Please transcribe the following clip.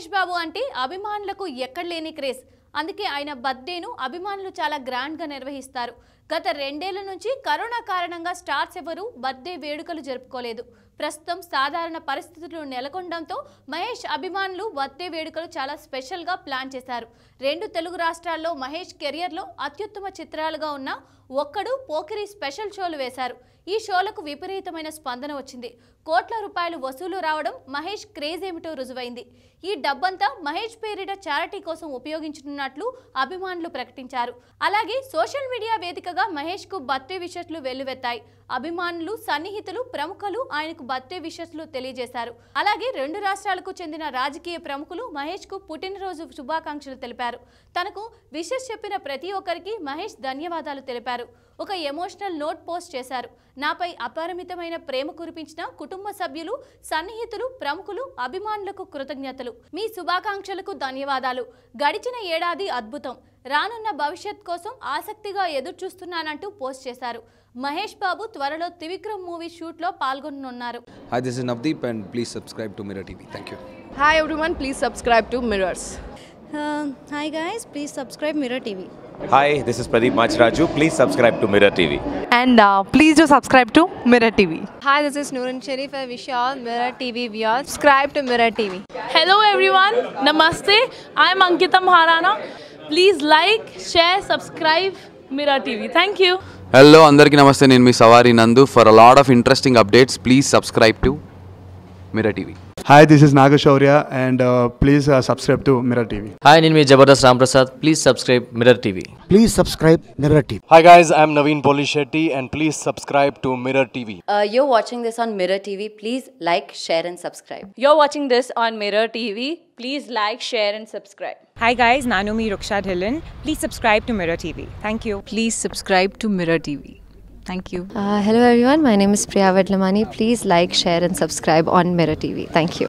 మహేష్ బాబు అంటే అభిమానులకు ఎక్కడ లేని క్రేజ్ అందుకే ఆయన బర్త్డేను అభిమానులు చాలా గ్రాండ్గా నిర్వహిస్తారు గత రెండేళ్ల నుంచి కరోనా కారణంగా స్టార్స్ ఎవరూ బర్త్డే వేడుకలు జరుపుకోలేదు ప్రస్తుతం సాధారణ పరిస్థితులు నెలకొనడంతో మహేష్ అభిమానులు బర్త్డే వేడుకలు చాలా స్పెషల్గా ప్లాన్ చేశారు రెండు తెలుగు రాష్ట్రాల్లో మహేష్ కెరియర్లో అత్యుత్తమ చిత్రాలుగా ఉన్న ఒక్కడు పోకిరి స్పెషల్ షోలు వేశారు ఈ షోలకు విపరీతమైన స్పందన వచ్చింది కోట్ల రూపాయలు వసూలు రావడం మహేష్ క్రేజ్ ఏమిటో రుజువైంది ఈ డబ్బంతా మహేష్ పేరిట చారిటీ కోసం ఉపయోగించనున్నట్లు అభిమానులు ప్రకటించారు అలాగే సోషల్ మీడియా వేదికగా కాగా మహేష్ కు బర్త్డే విషెస్లు వెల్లువెత్తాయి అభిమానులు సన్నిహితులు ప్రముఖులు ఆయనకు బర్త్డే విషెస్లు తెలియజేశారు అలాగే రెండు రాష్ట్రాలకు చెందిన రాజకీయ ప్రముఖులు మహేష్ కు పుట్టినరోజు శుభాకాంక్షలు తెలిపారు తనకు విషస్ చెప్పిన ప్రతి ఒక్కరికి మహేష్ ధన్యవాదాలు తెలిపారు ఒక ఎమోషనల్ నోట్ పోస్ట్ చేశారు నాపై అపరిమితమైన ప్రేమ కురిపించిన కుటుంబ సభ్యులు సన్నిహితులు ప్రముఖులు అభిమానులకు కృతజ్ఞతలు మీ శుభాకాంక్షలకు ధన్యవాదాలు గడిచిన ఏడాది అద్భుతం రానున్న భవిష్యత్ కోసం ఆసక్తిగా ఎదురుచూస్తున్నానంటూ పోస్ట్ చేశారు మహేష్ బాబు త్వరలో త్రివిక్రమ్ మూవీ షూట్లో లో పాల్గొనున్నారు please subscribe to hi mirrors hi guys please subscribe mirror TV hi this is Pradeep Machiraju please subscribe to mirror TV and please do subscribe to mirror TV hi this is Nooran Sharif I wish all mirror TV viewers subscribe to mirror TV hello everyone నమస్తే I'm Ankita Maharana please like share subscribe mirror TV thank you hello అందరికీ నమస్తే నేను మీ సవారి Nandu for a lot of interesting updates please subscribe to mirror TV Hi, this is Nagashaurya and uh, please uh, subscribe to Mirror TV. Hi, Ninmi Jabardast Ramprasad, Please subscribe Mirror TV. Please subscribe Mirror TV. Hi guys, I'm Naveen Polishetty and please subscribe to Mirror TV. Uh, you're watching this on Mirror TV. Please like, share and subscribe. You're watching this on Mirror TV. Please like, share and subscribe. Hi guys, Nanumi Ruksha Dhillon. Please subscribe to Mirror TV. Thank you. Please subscribe to Mirror TV. Thank you. Uh, hello, everyone. My name is Priya Vedlamani. Please like, share, and subscribe on Mirror TV. Thank you.